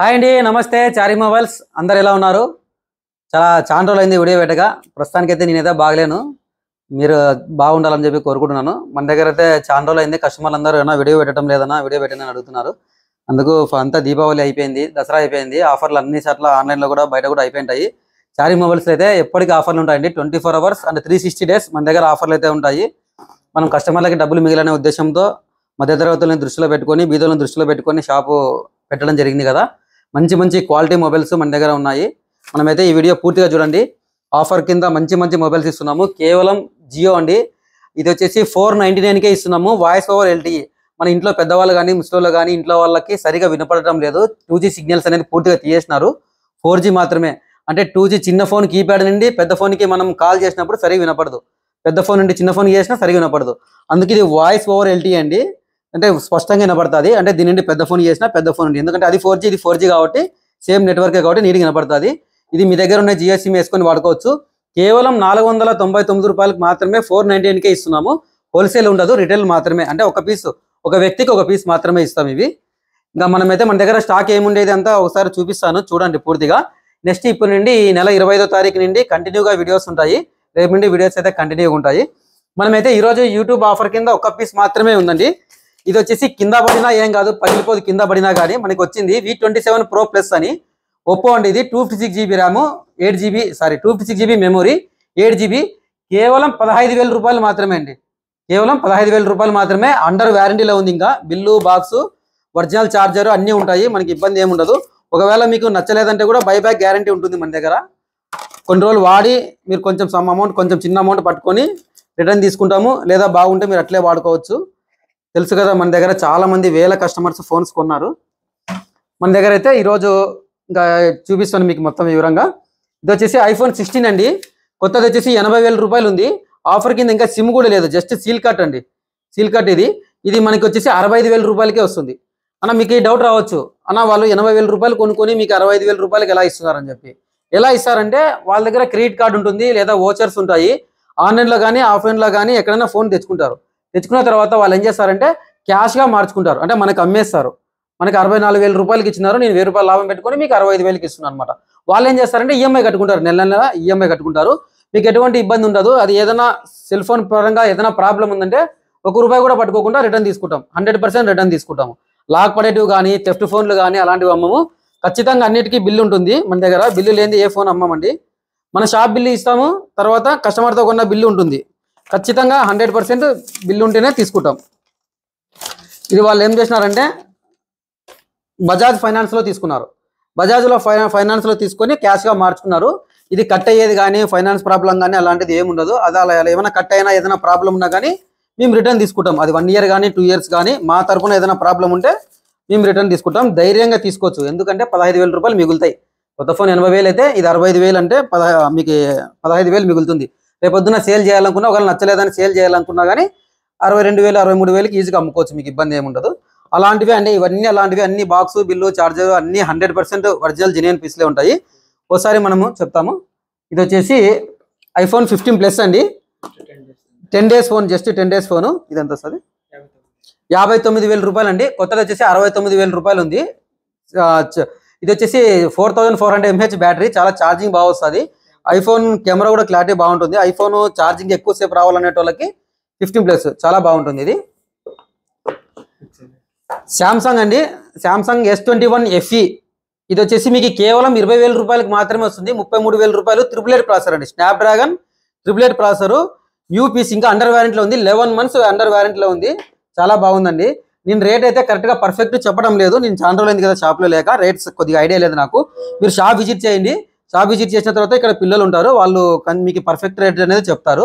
hi అండి నమస్తే చారీ mobiles అందరు ఎలా ఉన్నారు చాలా చాలా రోజులైంది వీడియో పెట్టగా ప్రస్తుతానికైతే నేనైతే బాగలేను మీరు బాగుండాలని చెప్పి కోరుకుంటున్నాను మన దగ్గర అయితే చాలా రోజులైంది కస్టమర్లు అందరూ ఏమైనా వీడియో పెట్టడం లేదన్నా వీడియో పెట్టని అడుగుతున్నారు అందుకు అంతా దీపావళి అయిపోయింది దసరా అయిపోయింది ఆఫర్లు అన్ని చోట్ల ఆన్లైన్లో కూడా బయట కూడా అయిపోయింటాయి చారీ మొబైల్స్ అయితే ఎప్పటికీ ఆఫర్లు ఉంటాయండి twenty four hours and three sixty days మన దగ్గర ఆఫర్లు అయితే ఉంటాయి మనం కస్టమర్లకి డబ్బులు మిగిలిన ఉద్దేశంతో మధ్యతరగతులను దృష్టిలో పెట్టుకొని బీదలను దృష్టిలో పెట్టుకొని షాపు పెట్టడం జరిగింది కదా మంచి మంచి క్వాలిటీ మొబైల్స్ మన దగ్గర ఉన్నాయి మనమైతే ఈ వీడియో పూర్తిగా చూడండి ఆఫర్ కింద మంచి మంచి మొబైల్స్ ఇస్తున్నాము కేవలం జియో అండి ఇది వచ్చేసి ఫోర్ నైంటీ నైన్కే ఇస్తున్నాము వాయిస్ ఓవర్ ఎల్టీఈ మన ఇంట్లో పెద్దవాళ్ళు కానీ ముసలిళ్ళు కానీ ఇంట్లో వాళ్ళకి సరిగా వినపడటం లేదు టూ సిగ్నల్స్ అనేది పూర్తిగా తీసేసినారు ఫోర్ మాత్రమే అంటే టూ చిన్న ఫోన్ కీప్యాడ్ నుండి పెద్ద ఫోన్కి మనం కాల్ చేసినప్పుడు సరిగా వినపడదు పెద్ద ఫోన్ నుండి చిన్న ఫోన్ చేసినా సరిగా వినపడదు అందుకే ఇది వాయిస్ ఓవర్ ఎల్టీ అండి అంటే స్పష్టంగా వినపడుతుంది అంటే దీని నుండి పెద్ద ఫోన్ చేసినా పెద్ద ఫోన్ ఉంది ఎందుకంటే అది ఫోర్ ఇది ఫోర్ కాబట్టి సేమ్ నెట్వర్క్ కాబట్టి నీటికి వినపడుతుంది ఇది మీ దగ్గర ఉన్న జియో సిమ్ వేసుకొని వాడుకోవచ్చు కేవలం నాలుగు వందల తొంభై తొమ్మిది రూపాయలకు మాత్రమే ఫోర్ నైన్టీ ఇస్తున్నాము హోల్సేల్ ఉండదు రిటైల్ మాత్రమే అంటే ఒక పీస్ ఒక వ్యక్తికి ఒక పీస్ మాత్రమే ఇస్తాం ఇవి ఇంకా మనమైతే మన దగ్గర స్టాక్ ఏముండేది అంతా ఒకసారి చూపిస్తాను చూడండి పూర్తిగా నెక్స్ట్ ఇప్పుడు నుండి ఈ నెల ఇరవై ఐదో తారీఖు నుండి కంటిన్యూగా వీడియోస్ ఉంటాయి రేపు నుండి వీడియోస్ అయితే కంటిన్యూగా ఉంటాయి మనమైతే ఈరోజు యూట్యూబ్ ఆఫర్ కింద ఒక పీస్ మాత్రమే ఉందండి ఇది వచ్చేసి కింద పడినా ఏం కాదు పగిలిపోదు కింద పడినా కానీ మనకి వచ్చింది V twenty seven pro plus అని ఒప్పో అండి ఇది two fifty six GB RAM eight GB sorry two fifty six GB memory eight GB కేవలం పదహైదు వేల రూపాయలు మాత్రమే అండి కేవలం పదహైదు వేల రూపాయలు మాత్రమే అండర్ వ్యారంటీలో ఉంది ఇంకా బిల్లు బాక్స్ ఒరిజినల్ ఛార్జర్ అన్నీ ఉంటాయి మనకి ఇబ్బంది ఏమి ఉండదు ఒకవేళ మీకు నచ్చలేదంటే కూడా బైబ్యాక్ గ్యారంటీ ఉంటుంది మన దగ్గర కొన్ని రోజులు వాడి మీరు కొంచెం సమ్ అమౌంట్ కొంచెం చిన్న అమౌంట్ పట్టుకొని రిటర్న్ తీసుకుంటాము లేదా బాగుంటే మీరు అట్లే వాడుకోవచ్చు తెలుసు కదా మన దగ్గర చాలా మంది వేల కస్టమర్స్ ఫోన్స్ కొన్నారు మన దగ్గర అయితే ఈరోజు ఇంకా చూపిస్తాను మీకు మొత్తం వివరంగా ఇది వచ్చేసి ఐఫోన్ సిక్స్టీన్ అండి కొత్తది వచ్చేసి ఎనభై వేల రూపాయలు ఉంది ఆఫర్ కింద ఇంకా సిమ్ కూడా లేదు జస్ట్ సీల్ కట్ అండి సీల్ కట్ ఇది ఇది మనకి వచ్చేసి అరవై ఐదు వేల రూపాయలకే వస్తుంది అన్న మీకు ఈ డౌట్ రావచ్చు అన్న వాళ్ళు ఎనభై వేల రూపాయలు కొనుక్కొని మీకు అరవై ఐదు వేల రూపాయలకి ఎలా ఇస్తున్నారని చెప్పి ఎలా ఇస్తారంటే వాళ్ళ దగ్గర క్రెడిట్ కార్డు ఉంటుంది లేదా ఓచర్స్ ఉంటాయి ఆన్లైన్లో కానీ ఆఫ్లైన్లో కానీ ఎక్కడైనా ఫోన్ తెచ్చుకుంటారు తెచ్చుకున్న తర్వాత వాళ్ళు ఏం చేస్తారంటే క్యాష్గా మార్చుకుంటారు అంటే మనకు అమ్మేస్తారు మనకి అరవై నాలుగు వేల రూపాయలకి ఇచ్చినారు నేను వెయ్యి రూపాయలు లాభం పెట్టుకుని మీకు అరవై ఐదు వేలకి ఇస్తున్నాను అనమాట వాళ్ళు ఏం చేస్తారంటే ఈఎంఐ e కట్టుకుంటారు నెల నెల ఈఎంఐ e కట్టుకుంటారు మీకు ఎటువంటి ఇబ్బంది ఉండదు అది ఏదైనా సెల్ ఫోన్ పరంగా ఏదైనా ప్రాబ్లం ఉందంటే ఒక రూపాయి కూడా పట్టుకోకుండా రిటర్న్ తీసుకుంటాం హండ్రెడ్ పర్సెంట్ రిటర్న్ తీసుకుంటాము లాక్ పడేటివి కానీ థెఫ్ట్ ఫోన్లు కానీ అలాంటివి అమ్మము ఖచ్చితంగా అన్నిటికీ బిల్లు ఉంటుంది మన దగ్గర బిల్లు లేని ఏ ఫోన్ అమ్మమండి మన షాప్ బిల్లు ఇస్తాము తర్వాత కస్టమర్తో కొన్న బిల్లు ఉంటుంది ఖచ్చితంగా హండ్రెడ్ పర్సెంట్ బిల్లు ఉంటేనే తీసుకుంటాం ఇది వాళ్ళు ఏం చేసినారంటే బజాజ్ ఫైనాన్స్లో తీసుకున్నారు బజాజ్లో ఫై ఫైనాన్స్లో తీసుకొని క్యాష్గా మార్చుకున్నారు ఇది కట్ అయ్యేది కానీ ఫైనాన్స్ ప్రాబ్లం కానీ అలాంటిది ఏమి ఉండదు అది అలా ఏమైనా కట్ అయినా ఏదైనా ప్రాబ్లం ఉన్నా కానీ మేము రిటర్న్ తీసుకుంటాం అది వన్ ఇయర్ కానీ టూ ఇయర్స్ కానీ మా తరఫున ఏదైనా ప్రాబ్లం ఉంటే మేము రిటర్న్ తీసుకుంటాం ధైర్యంగా తీసుకోవచ్చు ఎందుకంటే పదహైదు వేల రూపాయలు మిగులుతాయి కొత్త ఫోన్ ఎనభై వేలు అయితే ఇది అరవై వేలు అంటే పద మీకు పదహైదు వేలు మిగులుతుంది రేపొద్దున సేల్ చేయాలనుకున్నా ఒకవేళ నచ్చలేదని సేల్ చేయాలనుకున్నా కానీ అరవై రెండు వేలు అరవై మూడు వేలకి ఈజీగా అమ్ముకోవచ్చు మీకు ఇబ్బంది ఏముండదు అలాంటివి అన్ని ఇవన్నీ అలాంటివి అన్ని బాక్స్ బిల్లు చార్జర్ అన్ని హండ్రెడ్ పర్సెంట్ ఒరిజినల్ జెన్యున్ పీస్లే ఉంటాయి ఒకసారి మనము చెప్తాము ఇది వచ్చేసి ఐఫోన్ ఫిఫ్టీన్ ప్లస్ అండి ten days phone just ten days phone ఇది ఎంత వస్తుంది యాభై తొమ్మిది వేల రూపాయలు అండి కొత్తది వచ్చేసి అరవై తొమ్మిది వేల రూపాయలు ఉంది ఇది వచ్చేసి four thousand four hundred MH battery చాలా ఛార్జింగ్ బాగా వస్తుంది ఐఫోన్ కెమెరా కూడా క్లారిటీ బాగుంటుంది ఐఫోన్ ఛార్జింగ్ ఎక్కువసేపు రావాలనే వాళ్ళకి ఫిఫ్టీన్ ప్లస్ చాలా బాగుంటుంది ఇది శాంసంగ్ అండి Samsung S twenty one FE ఇది వచ్చేసి మీకు కేవలం ఇరవై వేల రూపాయలకు మాత్రమే వస్తుంది ముప్పై మూడు వేల రూపాయలు త్రిపుల్ ఎయిట్ ప్రాసర్ అండి డ్రాగన్ త్రిపుల్ ఎయిట్ ప్రాసెసరు యూపీస్ ఇంకా అండర్ వారెంట్లో ఉంది లెవెన్ మంత్స్ అండర్ వారెంట్లో ఉంది చాలా బాగుందండి నేను రేట్ అయితే కరెక్ట్గా పర్ఫెక్ట్ చెప్పడం లేదు నేను చాలా రోజులైంది కదా షాప్లో లేక రేట్స్ కొద్దిగా ఐడియా లేదు నాకు మీరు షాప్ విజిట్ చేయండి షాప్ విజిట్ చేసిన తర్వాత ఇక్కడ పిల్లలు ఉంటారు వాళ్ళు మీకు పర్ఫెక్ట్ రేట్ అనేది చెప్తారు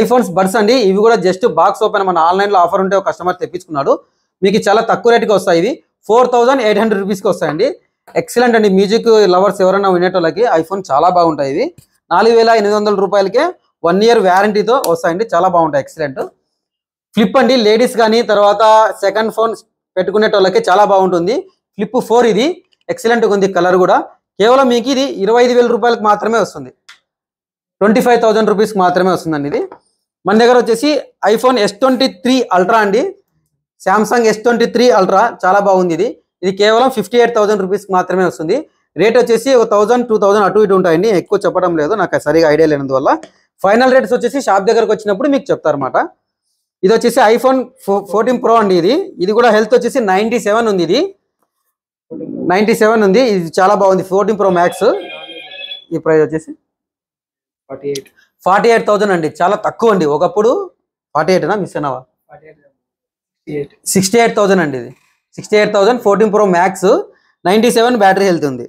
ఐఫోన్స్ బర్డ్స్ అండి ఇవి కూడా జస్ట్ బాక్స్ ఓపెన్ మన ఆన్లైన్లో ఆఫర్ ఉంటే ఒక కస్టమర్ తెప్పించుకున్నాడు మీకు చాలా తక్కువ రేట్కి వస్తాయి ఇవి ఫోర్ థౌజండ్ ఎయిట్ హండ్రెడ్ రూపీస్కి వస్తాయండి ఎక్సలెంట్ అండి మ్యూజిక్ లవర్స్ ఎవరైనా వినేటోళ్ళకి ఐఫోన్ చాలా బాగుంటాయి ఇవి నాలుగు వేల ఎనిమిది వందల రూపాయలకే వన్ ఇయర్ వ్యారంటీతో వస్తాయండి చాలా బాగుంటాయి ఎక్సలెంట్ ఫ్లిప్ అండి లేడీస్ కానీ తర్వాత సెకండ్ ఫోన్ పెట్టుకునేటోళ్ళకి చాలా బాగుంటుంది ఫ్లిప్ ఫోర్ ఇది ఎక్సలెంట్గా ఉంది కలర్ కూడా కేవలం మీకు ఇది ఇరవై ఐదు వేల రూపాయలకు మాత్రమే వస్తుంది ట్వంటీ ఫైవ్ థౌజండ్ రూపీస్కి మాత్రమే వస్తుందండి ఇది మన దగ్గర వచ్చేసి iPhone S twenty three ultra అండి Samsung S twenty three ultra చాలా బాగుంది ఇది ఇది కేవలం ఫిఫ్టీ ఎయిట్ థౌసండ్ రూపీస్కి మాత్రమే వస్తుంది రేట్ వచ్చేసి ఒక థౌజండ్ టూ థౌజండ్ అటు ఇటు ఉంటాయండి ఎక్కువ చెప్పడం లేదు నాకు సరిగా ఐడియా లేనందువల్ల ఫైనల్ రేట్స్ వచ్చేసి షాప్ దగ్గరకు వచ్చినప్పుడు మీకు చెప్తారన్నమాట ఇది వచ్చేసి ఐఫోన్ ఫోర్టీన్ ప్రో అండి ఇది ఇది కూడా హెల్త్ వచ్చేసి నైంటీ ఉంది ఇది నైన్టీ సెవెన్ ఉంది ఇది చాలా బాగుంది ఫోర్టీన్ ప్రో మ్యాక్స్ ఈ ప్రైస్ వచ్చేసి ఫార్టీ ఎయిట్ ఫార్టీ ఎయిట్ అండి చాలా తక్కువ అండి ఒకప్పుడు ఫార్టీ ఎయిట్ మిస్ అయినావా సిక్స్టీ ఎయిట్ థౌజండ్ అండి ఇది sixty eight thousand fourteen pro max ninety seven battery health ఉంది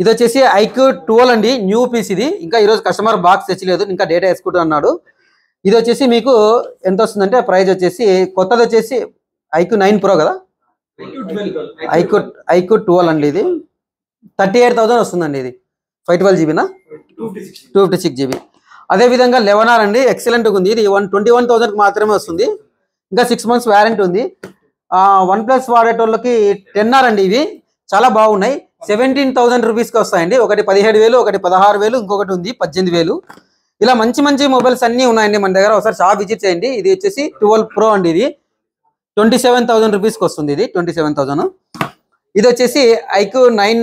ఇది వచ్చేసి ఐక్యూ ట్వెల్వ్ అండి న్యూ పీస్ ఇది ఇంకా ఈరోజు కస్టమర్ బాక్స్ తెచ్చలేదు ఇంకా డేటా వేసుకుంటూ అన్నాడు ఇది వచ్చేసి మీకు ఎంత వస్తుందంటే ప్రైస్ వచ్చేసి కొత్తది వచ్చేసి ఐక్యూ నైన్ ప్రో కదా ఐకో ఐకో ట్వెల్వ్ అండి ఇది థర్టీ ఎయిట్ థౌసండ్ వస్తుందండి ఇది ఫైవ్ ట్వెల్వ్ జీబీనా టూ ఫిఫ్టీ సిక్స్ జీబీ అదేవిధంగా లెవెన్ ఆర్ అండి ఎక్సలెంట్గా ఉంది ఇది వన్ ట్వంటీ వన్ థౌసండ్కి మాత్రమే వస్తుంది ఇంకా సిక్స్ మంత్స్ వ్యారంటీ ఉంది వన్ ప్లస్ వాడేటోళ్ళకి టెన్ ఆర్ అండి ఇవి చాలా బాగున్నాయి సెవెంటీన్ థౌసండ్ రూపీస్కి వస్తాయండి ఒకటి పదిహేడు వేలు ఒకటి పదహారు వేలు ఇంకొకటి ఉంది పద్దెనిమిది వేలు ఇలా మంచి మంచి మొబైల్స్ అన్నీ ఉన్నాయండి మన దగ్గర ఒకసారి షాప్ విజిట్ చేయండి ఇది వచ్చేసి ట్వెల్వ్ ప్రో అండి ఇది ట్వంటీ సెవెన్ థౌసండ్ రూపీస్కి వస్తుంది ఇది ట్వంటీ సెవెన్ థౌసండ్ ఇది వచ్చేసి iQOO nine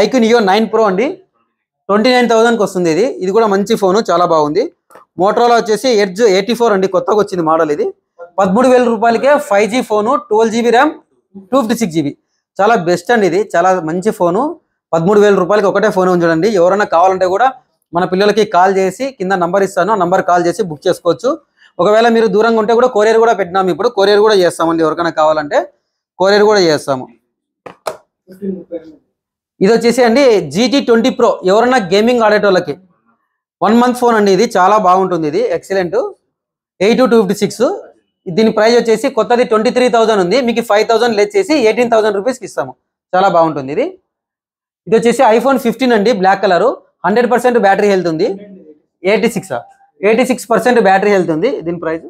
iQOO neo nine pro అండి ట్వంటీ నైన్ థౌసండ్కి వస్తుంది ఇది ఇది కూడా మంచి ఫోను చాలా బాగుంది మోటరోలా వచ్చేసి ఎడ్జ్ ఎయిటీ ఫోర్ అండి కొత్తగా వచ్చింది మోడల్ ఇది పదమూడు వేల రూపాయలకే five G phone twelve GB RAM two fifty six GB చాలా బెస్ట్ అండి ఇది చాలా మంచి ఫోను పదమూడు వేల రూపాయలకి ఒకటే ఫోన్ ఉంచడండి ఎవరైనా కావాలంటే కూడా మన పిల్లలకి కాల్ చేసి కింద నంబర్ ఇస్తాను నంబర్ కాల్ చేసి బుక్ చేసుకోవచ్చు ఒకవేళ మీరు దూరంగా ఉంటే కూడా కొరియర్ కూడా పెట్టినాము ఇప్పుడు కొరియర్ కూడా చేస్తామండి ఎవరికైనా కావాలంటే కొరియర్ కూడా చేస్తాము ఇది వచ్చేసి అండి జీటీ ట్వంటీ ప్రో ఎవరైనా గేమింగ్ ఆడేటోళ్ళకి వన్ మంత్ ఫోన్ అండి ఇది చాలా బాగుంటుంది ఇది excellent eight two fifty six దీని ప్రైస్ వచ్చేసి కొత్తది ట్వంటీ త్రీ థౌసండ్ ఉంది మీకు ఫైవ్ థౌసండ్ లెస్ చేసి ఎయిటీన్ థౌసండ్ రూపీస్కి ఇస్తాము చాలా బాగుంటుంది ఇది ఇది వచ్చేసి ఐఫోన్ ఫిఫ్టీన్ అండి black colour hundred percent battery health ఉంది ఎయిటీ సిక్సా eighty six percent battery health ఉంది దీని ప్రైస్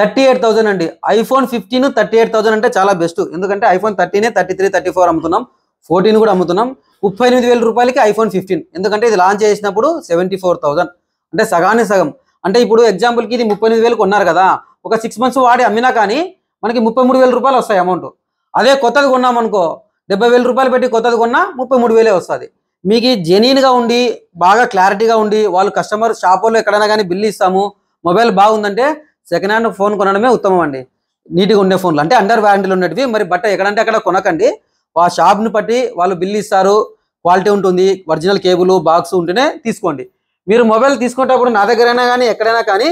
థర్టీ ఎయిట్ థౌసండ్ అండి iPhone fifteen thirty eight thousand అంటే చాలా బెస్ట్ ఎందుకంటే ఐఫోన్ థర్టీనే థర్టీ త్రీ థర్టీ ఫోర్ అమ్ముతున్నాం ఫోర్టీన్ కూడా అమ్ముతున్నాం ముప్పై ఎనిమిది వేల రూపాయలకి ఐఫోన్ ఫిఫ్టీన్ ఎందుకంటే ఇది లాంచ్ చేసినప్పుడు సెవెంటీ ఫోర్ థౌసండ్ అంటే సగానే సగం అంటే ఇప్పుడు ఎగ్జాంపుల్కి ఇది ముప్పై ఎనిమిది వేలు కొన్నారు కదా ఒక సిక్స్ మంత్స్ వాడి అమ్మినా కానీ మనకి ముప్పై మూడు వేల రూపాయలు వస్తాయి అమౌంట్ అదే కొత్తది కొన్నామనుకో డెబ్బై వేల రూపాయలు పెట్టి కొత్తది కొన్నా ముప్పై మూడు వేలే వస్తుంది మీకు జెన్యున్గా ఉండి బాగా క్లారిటీగా ఉండి వాళ్ళు కస్టమర్ షాపుల్లో ఎక్కడైనా కానీ బిల్లు ఇస్తాము మొబైల్ బాగుందంటే సెకండ్ హ్యాండ్ ఫోన్ కొనడమే ఉత్తమం అండి నీట్గా ఉండే ఫోన్లు అంటే అండర్ వ్యారంటీలు ఉన్నటివి మరి బట్ట ఎక్కడంటే అక్కడ కొనకండి ఆ షాప్ని బట్టి వాళ్ళు బిల్లు ఇస్తారు క్వాలిటీ ఉంటుంది ఒరిజినల్ కేబుల్ బాక్స్ ఉంటేనే తీసుకోండి మీరు మొబైల్ తీసుకునేటప్పుడు నా దగ్గరైనా కానీ ఎక్కడైనా కానీ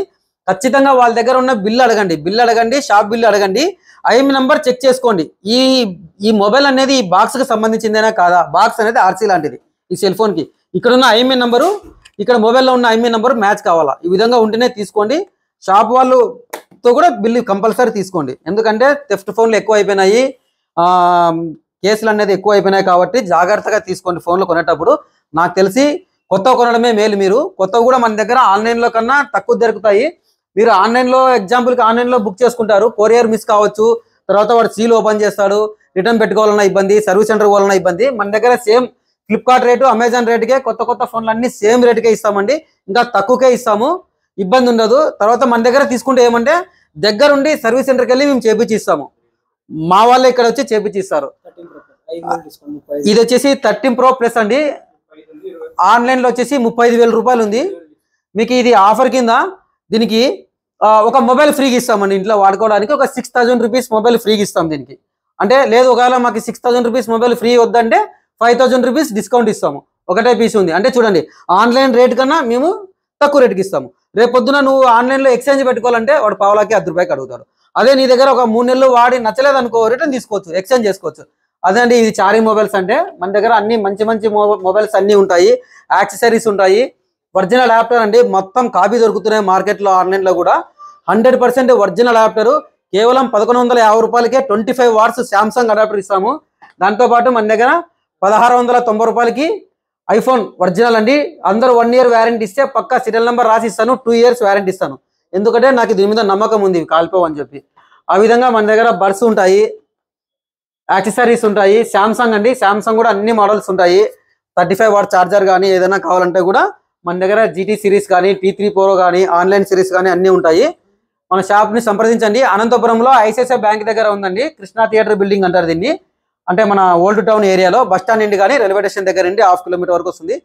ఖచ్చితంగా వాళ్ళ దగ్గర ఉన్న బిల్లు అడగండి బిల్లు అడగండి షాప్ బిల్లు అడగండి ఐఎం నెంబర్ చెక్ చేసుకోండి ఈ ఈ మొబైల్ అనేది ఈ బాక్స్కి సంబంధించిందేనా కాదా బాక్స్ అనేది ఆర్సీ లాంటిది ఈ సెల్ ఫోన్కి ఇక్కడ ఉన్న ఐఎంఏ నెంబరు ఇక్కడ మొబైల్లో ఉన్న ఐఎంఏ నెంబర్ మ్యాచ్ కావాలా ఈ విధంగా ఉంటేనే తీసుకోండి షాప్ వాళ్ళతో కూడా బిల్లు కంపల్సరీ తీసుకోండి ఎందుకంటే టెఫ్ట్ ఫోన్లు ఎక్కువ అయిపోయినాయి కేసులు అనేది ఎక్కువ అయిపోయినాయి కాబట్టి జాగ్రత్తగా తీసుకోండి ఫోన్లు కొనేటప్పుడు నాకు తెలిసి కొత్త కొనడమే మేలు మీరు కొత్త కూడా మన దగ్గర ఆన్లైన్లో కన్నా తక్కువ దొరుకుతాయి మీరు ఆన్లైన్లో ఎగ్జాంపుల్కి ఆన్లైన్లో బుక్ చేసుకుంటారు కొరియర్ మిస్ కావచ్చు తర్వాత వాడు సీల్ ఓపెన్ చేస్తాడు రిటర్న్ పెట్టుకోవాలన్న ఇబ్బంది సర్వీస్ సెంటర్ పోవాలన్న ఇబ్బంది మన దగ్గర సేమ్ ఫ్లిప్కార్ట్ రేటు అమెజాన్ రేటుకే కొత్త కొత్త ఫోన్లు అన్ని సేమ్ రేటుకే ఇస్తామండి ఇంకా తక్కువకే ఇస్తాము ఇబ్బంది ఉండదు తర్వాత మన దగ్గర తీసుకుంటే ఏమంటే దగ్గరుండి సర్వీస్ సెంటర్కి వెళ్ళి మేము చేపించి ఇస్తాము మా వాళ్ళే ఇక్కడ వచ్చి చేపించి ఇస్తారు ఇది వచ్చేసి థర్టీన్ ప్రో ప్లస్ అండి ఆన్లైన్లో వచ్చేసి ముప్పై రూపాయలు ఉంది మీకు ఇది ఆఫర్ కింద దీనికి ఒక మొబైల్ ఫ్రీగా ఇస్తామండి ఇంట్లో వాడుకోవడానికి ఒక సిక్స్ థౌజండ్ రూపీస్ మొబైల్ ఫ్రీగా ఇస్తాం దీనికి అంటే లేదు ఒకవేళ మాకు six thousand rupees mobile free వద్దంటే ఫైవ్ థౌసండ్ రూపీస్ డిస్కౌంట్ ఇస్తాము ఒకటే పీస్ ఉంది అంటే చూడండి ఆన్లైన్ రేట్ కన్నా మేము తక్కువ రేట్కి ఇస్తాము రేపొద్దున నువ్వు ఆన్లైన్లో ఎక్స్చేంజ్ పెట్టుకోవాలంటే వాడు పావులాకి అర్ధ రూపాయకి అడుగుతాడు అదే నీ దగ్గర ఒక మూడు నెలలు వాడి నచ్చలేదు అనుకో రిటర్న్ తీసుకోవచ్చు ఎక్స్చేంజ్ చేసుకోవచ్చు అదే అండి ఇది చారింగ్ మొబైల్స్ అంటే మన దగ్గర అన్ని మంచి మంచి మొబైల్స్ అన్నీ ఉంటాయి యాక్సెసరీస్ ఉంటాయి ఒరిజినల్ అడాప్టర్ అండి మొత్తం కాపీ దొరుకుతున్నాయి మార్కెట్లో ఆన్లైన్లో కూడా హండ్రెడ్ పర్సెంట్ ఒరిజినల్ అడాప్టర్ కేవలం పదకొండు వందల యాభై రూపాయలకే twenty five watts Samsung adapter ఇస్తాము దాంతోపాటు మన దగ్గర పదహారు వందల తొంభై రూపాయలకి ఐఫోన్ ఒరిజినల్ అండి అందరూ వన్ ఇయర్ వ్యారంటీ ఇస్తే పక్కా సీరియల్ నెంబర్ రాసి ఇస్తాను టూ ఇయర్స్ వ్యారంటీ ఇస్తాను ఎందుకంటే నాకు దీని మీద నమ్మకం ఉంది కాలిపోవని చెప్పి ఆ విధంగా మన దగ్గర బడ్స్ ఉంటాయి యాక్సెసరీస్ ఉంటాయి శాంసంగ్ అండి శాంసంగ్ కూడా అన్ని మోడల్స్ ఉంటాయి థర్టీ ఫైవ్ వాట్ ఛార్జర్ కానీ ఏదైనా కావాలంటే కూడా మన దగ్గర జీటీ సిరీస్ కానీ టీ త్రీ ఫోర్ కానీ ఆన్లైన్ సిరీస్ కానీ అన్నీ ఉంటాయి మన షాప్ని సంప్రదించండి అనంతపురంలో ఐసిఐసిఐ బ్యాంక్ దగ్గర ఉందండి కృష్ణా థియేటర్ బిల్డింగ్ అంటారు దీన్ని అంటే మన ఓల్డ్ టౌన్ ఏరియాలో బస్ స్టాండ్ నుండి కానీ రైల్వే స్టేషన్ దగ్గర నుండి హాఫ్ కిలోమీటర్ వరకు వస్తుంది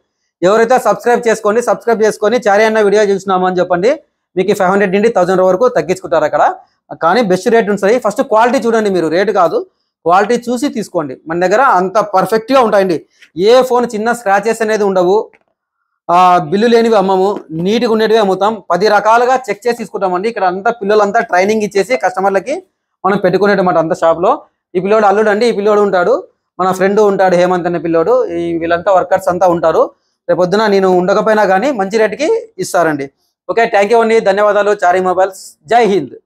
ఎవరైతే సబ్స్క్రైబ్ చేసుకోండి సబ్స్క్రైబ్ చేసుకొని చారి అన్న వీడియో చూసినాము అని చెప్పండి మీకు ఫైవ్ హండ్రెడ్ నుండి థౌసండ్ వరకు తగ్గించుకుంటారు అక్కడ కానీ బెస్ట్ రేట్ ఉంటుంది ఫస్ట్ క్వాలిటీ చూడండి మీరు రేటు కాదు క్వాలిటీ చూసి తీసుకోండి మన దగ్గర అంత పర్ఫెక్ట్గా ఉంటాయండి ఏ ఫోన్ చిన్న స్క్రాచెస్ అనేది ఉండవు బిల్లు లేనివి అమ్మము నీట్గా ఉండేటివి అమ్ముతాం పది రకాలుగా చెక్ చేసి తీసుకుంటామండి ఇక్కడ అంతా పిల్లలంతా ట్రైనింగ్ ఇచ్చేసి కస్టమర్లకి మనం పెట్టుకునేటమాట అంత షాప్లో ఈ పిల్లోడు అల్లుడు అండి ఈ పిల్లోడు ఉంటాడు మన ఫ్రెండ్ ఉంటాడు హేమంత్ అనే పిల్లోడు ఈ వీళ్ళంతా వర్కర్స్ అంతా ఉంటారు రేపు పొద్దున నేను ఉండకపోయినా కానీ మంచి రేటుకి ఇస్తారండి ఓకే థ్యాంక్ యూ అండి ధన్యవాదాలు చారీ మొబైల్స్ జై హింద్